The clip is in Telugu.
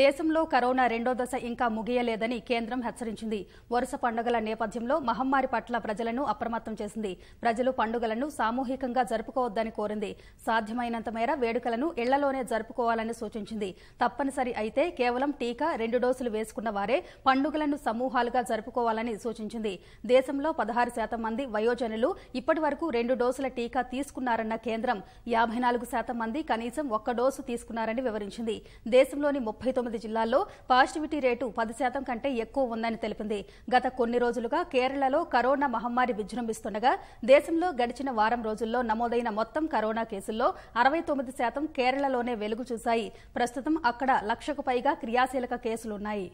దేశంలో కరోనా రెండో దశ ఇంకా ముగియలేదని కేంద్రం హెచ్చరించింది వరుస పండుగల నేపథ్యంలో మహమ్మారి పట్ల ప్రజలను అప్రమత్తం చేసింది ప్రజలు పండుగలను సామూహికంగా జరుపుకోవద్దని కోరింది సాధ్యమైనంత మేర వేడుకలను ఇళ్లలోనే జరుపుకోవాలని సూచించింది తప్పనిసరి అయితే కేవలం టీకా రెండు డోసులు వేసుకున్న వారే పండుగలను సమూహాలుగా జరుపుకోవాలని సూచించింది దేశంలో పదహారు శాతం మంది వయోజనులు ఇప్పటి వరకు రెండు డోసుల టీకా తీసుకున్నారన్న కేంద్రం యాభై నాలుగు శాతం మంది కనీసం ఒక్క డోసు తీసుకున్నారని వివరించింది దేశంలోని ముప్పై తొమ్మిది జిల్లాల్లో పాజిటివిటీ రేటు పది శాతం కంటే ఎక్కువ ఉందని తెలిపింది గత కొన్ని రోజులుగా కేరళలో కరోనా మహమ్మారి విజృంభిస్తుండగా దేశంలో గడిచిన వారం రోజుల్లో నమోదైన మొత్తం కరోనా కేసుల్లో అరవై తొమ్మిది శాతం కేరళలోనే వెలుగు చూశాయి ప్రస్తుతం అక్కడ లక్షకు పైగా క్రియాశీలక కేసులున్నాయి